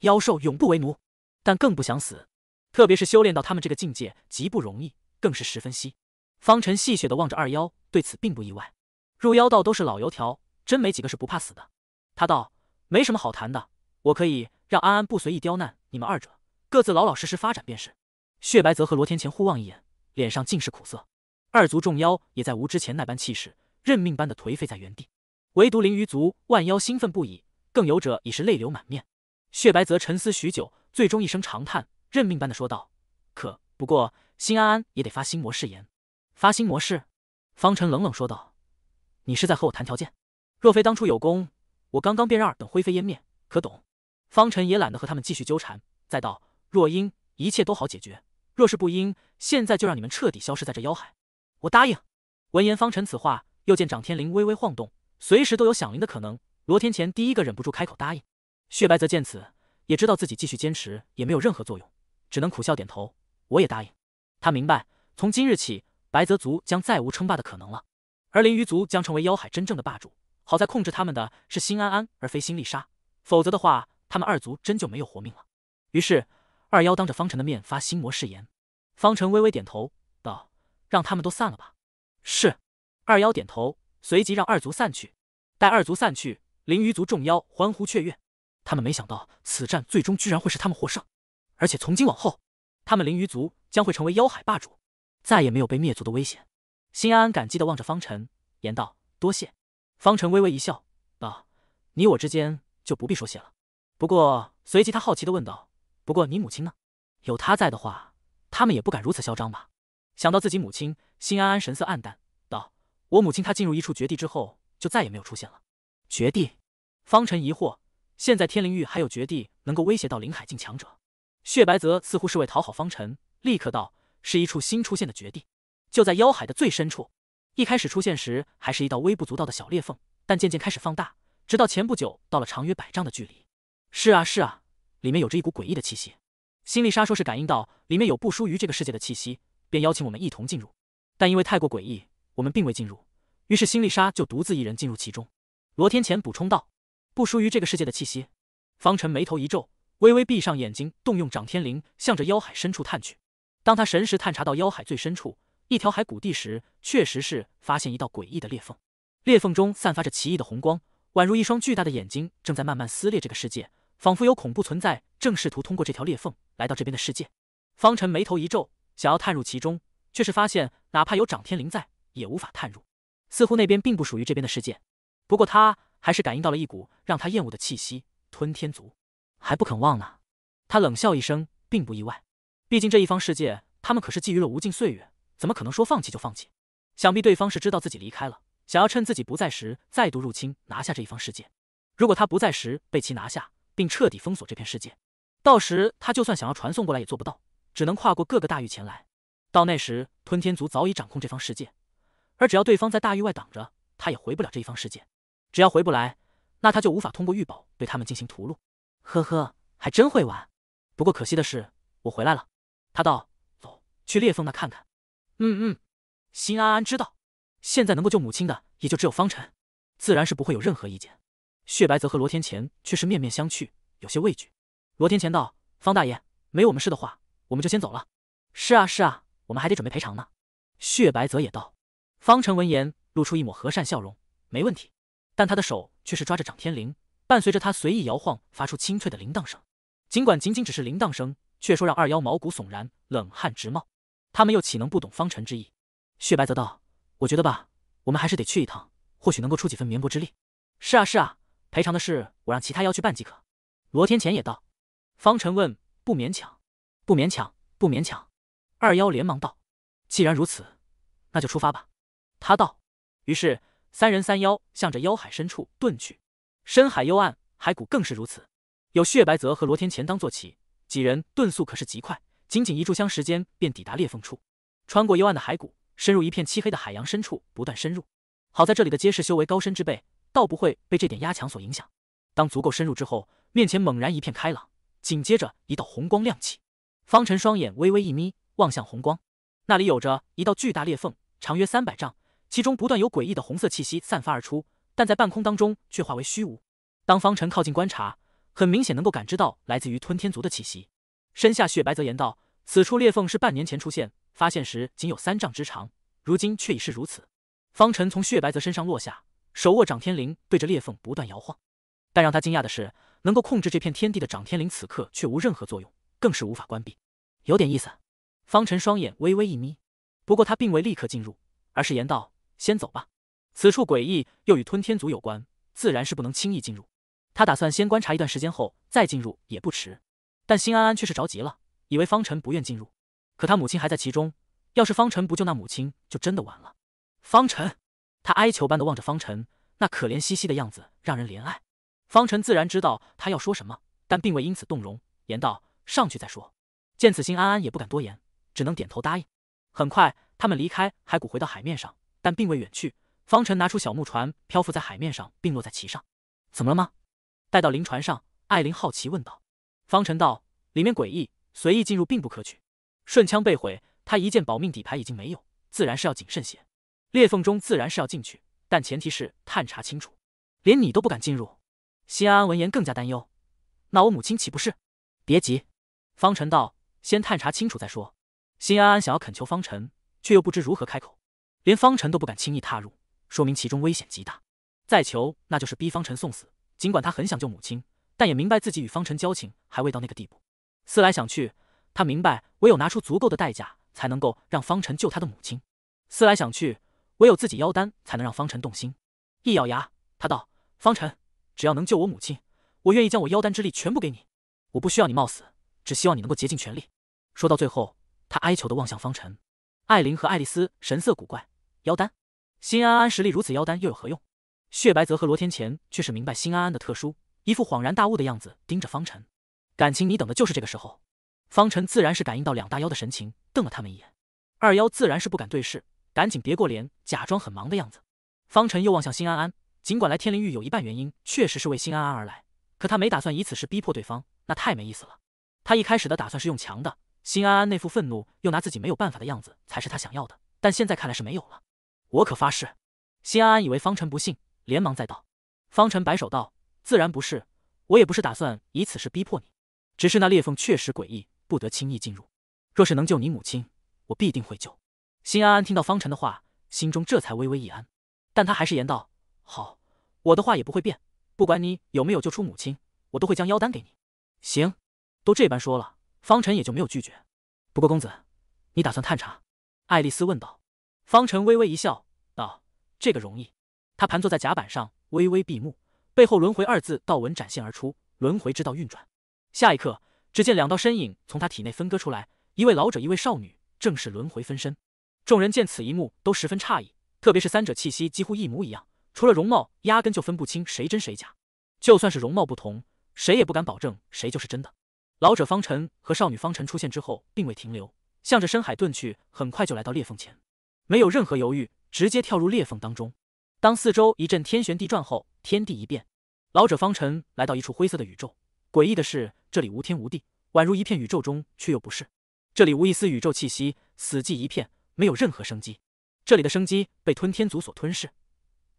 妖兽永不为奴，但更不想死。特别是修炼到他们这个境界，极不容易，更是十分稀。方辰戏谑的望着二妖，对此并不意外。入妖道都是老油条，真没几个是不怕死的。他道：“没什么好谈的，我可以让安安不随意刁难你们二者，各自老老实实发展便是。”血白泽和罗天前互望一眼，脸上尽是苦涩。二族众妖也在无之前那般气势，认命般的颓废在原地。唯独灵鱼族万妖兴奋不已，更有者已是泪流满面。血白泽沉思许久，最终一声长叹，认命般的说道：“可不过，心安安也得发心魔誓言。”发心魔誓？方辰冷冷说道：“你是在和我谈条件？若非当初有功，我刚刚便让尔等灰飞烟灭，可懂？”方辰也懒得和他们继续纠缠，再道：“若应，一切都好解决；若是不应，现在就让你们彻底消失在这妖海。”我答应。闻言，方辰此话，又见掌天灵微微晃动，随时都有响铃的可能。罗天前第一个忍不住开口答应。血白则见此，也知道自己继续坚持也没有任何作用，只能苦笑点头。我也答应。他明白，从今日起，白泽族将再无称霸的可能了，而灵鱼族将成为妖海真正的霸主。好在控制他们的是心安安，而非心丽莎，否则的话，他们二族真就没有活命了。于是，二妖当着方辰的面发心魔誓言。方辰微微点头，道：“让他们都散了吧。”是。二妖点头，随即让二族散去。待二族散去，灵鱼族众妖欢呼雀跃。他们没想到，此战最终居然会是他们获胜，而且从今往后，他们灵鱼族将会成为妖海霸主，再也没有被灭族的危险。心安安感激地望着方辰，言道：“多谢。”方辰微微一笑，道：“你我之间就不必说谢了。”不过随即他好奇地问道：“不过你母亲呢？有她在的话，他们也不敢如此嚣张吧？”想到自己母亲，心安安神色黯淡，道：“我母亲她进入一处绝地之后，就再也没有出现了。”绝地，方辰疑惑。现在天灵域还有绝地能够威胁到灵海境强者？血白泽似乎是为讨好方辰，立刻道：“是一处新出现的绝地，就在妖海的最深处。一开始出现时还是一道微不足道的小裂缝，但渐渐开始放大，直到前不久到了长约百丈的距离。是啊，是啊，里面有着一股诡异的气息。”心丽莎说是感应到里面有不输于这个世界的气息，便邀请我们一同进入，但因为太过诡异，我们并未进入。于是心丽莎就独自一人进入其中。罗天前补充道。不输于这个世界的气息，方辰眉头一皱，微微闭上眼睛，动用掌天灵，向着妖海深处探去。当他神识探查到妖海最深处一条海谷地时，确实是发现一道诡异的裂缝，裂缝中散发着奇异的红光，宛如一双巨大的眼睛，正在慢慢撕裂这个世界，仿佛有恐怖存在正试图通过这条裂缝来到这边的世界。方辰眉头一皱，想要探入其中，却是发现哪怕有掌天灵在，也无法探入，似乎那边并不属于这边的世界。不过他。还是感应到了一股让他厌恶的气息，吞天族还不肯忘呢。他冷笑一声，并不意外，毕竟这一方世界他们可是觊觎了无尽岁月，怎么可能说放弃就放弃？想必对方是知道自己离开了，想要趁自己不在时再度入侵，拿下这一方世界。如果他不在时被其拿下，并彻底封锁这片世界，到时他就算想要传送过来也做不到，只能跨过各个大域前来。到那时，吞天族早已掌控这方世界，而只要对方在大域外挡着，他也回不了这一方世界。只要回不来，那他就无法通过玉宝对他们进行屠戮。呵呵，还真会玩。不过可惜的是，我回来了。他道：“走，去裂缝那看看。”嗯嗯，辛安安知道，现在能够救母亲的也就只有方辰，自然是不会有任何意见。血白泽和罗天乾却是面面相觑，有些畏惧。罗天乾道：“方大爷，没我们事的话，我们就先走了。”是啊是啊，我们还得准备赔偿呢。血白泽也道。方辰闻言，露出一抹和善笑容：“没问题。”但他的手却是抓着掌天铃，伴随着他随意摇晃，发出清脆的铃铛声。尽管仅仅只是铃铛声，却说让二妖毛骨悚然，冷汗直冒。他们又岂能不懂方辰之意？血白则道：“我觉得吧，我们还是得去一趟，或许能够出几分绵薄之力。”“是啊，是啊，赔偿的事我让其他妖去办即可。”罗天乾也道。方辰问：“不勉强？”“不勉强，不勉强。”二妖连忙道：“既然如此，那就出发吧。”他道。于是。三人三妖向着妖海深处遁去，深海幽暗，海谷更是如此。有血白泽和罗天前当坐骑，几人遁速可是极快，仅仅一炷香时间便抵达裂缝处。穿过幽暗的海谷，深入一片漆黑的海洋深处，不断深入。好在这里的皆是修为高深之辈，倒不会被这点压强所影响。当足够深入之后，面前猛然一片开朗，紧接着一道红光亮起。方辰双眼微微一眯，望向红光，那里有着一道巨大裂缝，长约三百丈。其中不断有诡异的红色气息散发而出，但在半空当中却化为虚无。当方辰靠近观察，很明显能够感知到来自于吞天族的气息。身下雪白则言道：“此处裂缝是半年前出现，发现时仅有三丈之长，如今却已是如此。”方辰从雪白泽身上落下，手握掌天灵，对着裂缝不断摇晃。但让他惊讶的是，能够控制这片天地的掌天灵此刻却无任何作用，更是无法关闭。有点意思。方辰双眼微微一眯，不过他并未立刻进入，而是言道。先走吧，此处诡异，又与吞天族有关，自然是不能轻易进入。他打算先观察一段时间后再进入也不迟。但辛安安却是着急了，以为方辰不愿进入，可他母亲还在其中，要是方辰不救那母亲，就真的完了。方辰，他哀求般的望着方辰，那可怜兮兮的样子让人怜爱。方辰自然知道他要说什么，但并未因此动容，言道：“上去再说。”见此，辛安安也不敢多言，只能点头答应。很快，他们离开骸骨，回到海面上。但并未远去。方辰拿出小木船，漂浮在海面上，并落在其上。怎么了吗？待到灵船上，艾琳好奇问道。方辰道：“里面诡异，随意进入并不可取。顺枪被毁，他一件保命底牌已经没有，自然是要谨慎些。裂缝中自然是要进去，但前提是探查清楚。连你都不敢进入。”新安安闻言更加担忧：“那我母亲岂不是？”别急，方辰道：“先探查清楚再说。”辛安安想要恳求方辰，却又不知如何开口。连方辰都不敢轻易踏入，说明其中危险极大。再求那就是逼方辰送死。尽管他很想救母亲，但也明白自己与方辰交情还未到那个地步。思来想去，他明白唯有拿出足够的代价，才能够让方辰救他的母亲。思来想去，唯有自己妖丹才能让方辰动心。一咬牙，他道：“方辰，只要能救我母亲，我愿意将我妖丹之力全部给你。我不需要你冒死，只希望你能够竭尽全力。”说到最后，他哀求的望向方辰。艾琳和爱丽丝神色古怪。妖丹，新安安实力如此，妖丹又有何用？血白泽和罗天前却是明白新安安的特殊，一副恍然大悟的样子盯着方辰。感情你等的就是这个时候？方辰自然是感应到两大妖的神情，瞪了他们一眼。二妖自然是不敢对视，赶紧别过脸，假装很忙的样子。方辰又望向新安安，尽管来天灵域有一半原因确实是为新安安而来，可他没打算以此事逼迫对方，那太没意思了。他一开始的打算是用强的，新安安那副愤怒又拿自己没有办法的样子才是他想要的，但现在看来是没有了。我可发誓，辛安安以为方辰不信，连忙再道。方辰摆手道：“自然不是，我也不是打算以此事逼迫你，只是那裂缝确实诡异，不得轻易进入。若是能救你母亲，我必定会救。”辛安安听到方辰的话，心中这才微微一安。但他还是言道：“好，我的话也不会变，不管你有没有救出母亲，我都会将妖丹给你。”行，都这般说了，方辰也就没有拒绝。不过公子，你打算探查？爱丽丝问道。方辰微微一笑，道：“这个容易。”他盘坐在甲板上，微微闭目，背后“轮回”二字道纹展现而出，轮回之道运转。下一刻，只见两道身影从他体内分割出来，一位老者，一位少女，正是轮回分身。众人见此一幕，都十分诧异，特别是三者气息几乎一模一样，除了容貌，压根就分不清谁真谁假。就算是容貌不同，谁也不敢保证谁就是真的。老者方辰和少女方辰出现之后，并未停留，向着深海遁去，很快就来到裂缝前。没有任何犹豫，直接跳入裂缝当中。当四周一阵天旋地转后，天地一变，老者方辰来到一处灰色的宇宙。诡异的是，这里无天无地，宛如一片宇宙中却又不是。这里无一丝宇宙气息，死寂一片，没有任何生机。这里的生机被吞天族所吞噬，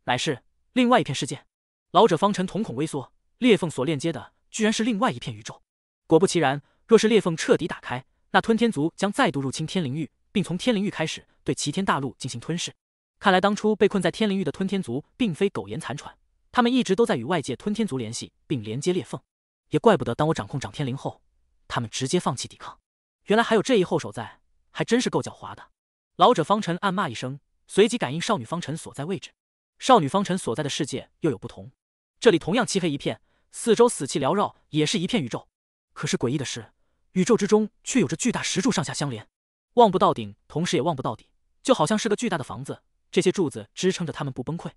乃是另外一片世界。老者方辰瞳孔微缩，裂缝所链接的居然是另外一片宇宙。果不其然，若是裂缝彻底打开，那吞天族将再度入侵天灵域。并从天灵域开始对齐天大陆进行吞噬。看来当初被困在天灵域的吞天族并非苟延残喘，他们一直都在与外界吞天族联系，并连接裂缝。也怪不得当我掌控掌天灵后，他们直接放弃抵抗。原来还有这一后手在，还真是够狡猾的。老者方辰暗骂一声，随即感应少女方辰所在位置。少女方辰所在的世界又有不同，这里同样漆黑一片，四周死气缭绕，也是一片宇宙。可是诡异的是，宇宙之中却有着巨大石柱上下相连。望不到顶，同时也望不到底，就好像是个巨大的房子。这些柱子支撑着它们不崩溃，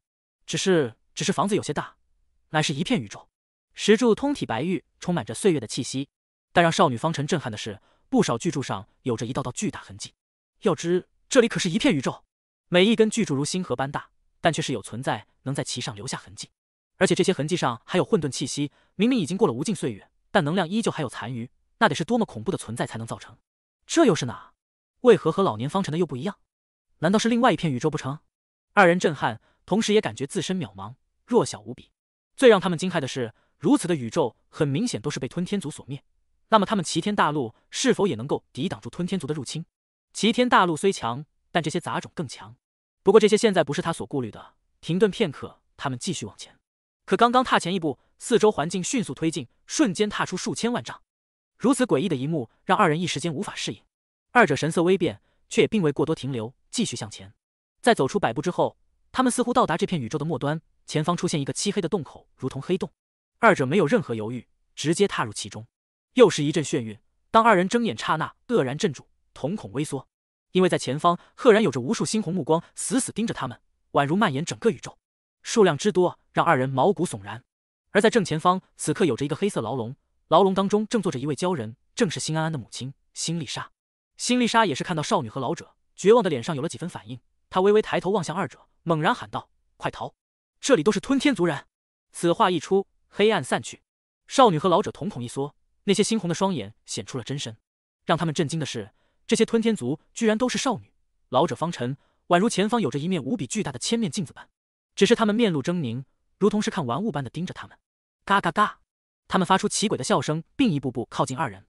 只是只是房子有些大，乃是一片宇宙。石柱通体白玉，充满着岁月的气息。但让少女方辰震撼的是，不少巨柱上有着一道道巨大痕迹。要知这里可是一片宇宙，每一根巨柱如星河般大，但却是有存在能在其上留下痕迹，而且这些痕迹上还有混沌气息。明明已经过了无尽岁月，但能量依旧还有残余，那得是多么恐怖的存在才能造成？这又是哪？为何和老年方辰的又不一样？难道是另外一片宇宙不成？二人震撼，同时也感觉自身渺茫，弱小无比。最让他们惊骇的是，如此的宇宙很明显都是被吞天族所灭。那么他们齐天大陆是否也能够抵挡住吞天族的入侵？齐天大陆虽强，但这些杂种更强。不过这些现在不是他所顾虑的。停顿片刻，他们继续往前。可刚刚踏前一步，四周环境迅速推进，瞬间踏出数千万丈。如此诡异的一幕，让二人一时间无法适应。二者神色微变，却也并未过多停留，继续向前。在走出百步之后，他们似乎到达这片宇宙的末端，前方出现一个漆黑的洞口，如同黑洞。二者没有任何犹豫，直接踏入其中。又是一阵眩晕，当二人睁眼刹那，愕然镇住，瞳孔微缩，因为在前方赫然有着无数猩红目光，死死盯着他们，宛如蔓延整个宇宙，数量之多让二人毛骨悚然。而在正前方，此刻有着一个黑色牢笼，牢笼当中正坐着一位鲛人，正是辛安安的母亲辛丽莎。辛丽莎也是看到少女和老者绝望的脸上有了几分反应，她微微抬头望向二者，猛然喊道：“快逃！这里都是吞天族人！”此话一出，黑暗散去，少女和老者瞳孔一缩，那些猩红的双眼显出了真身。让他们震惊的是，这些吞天族居然都是少女。老者方辰宛如前方有着一面无比巨大的千面镜子般，只是他们面露狰狞，如同是看玩物般的盯着他们。嘎嘎嘎！他们发出奇诡的笑声，并一步步靠近二人。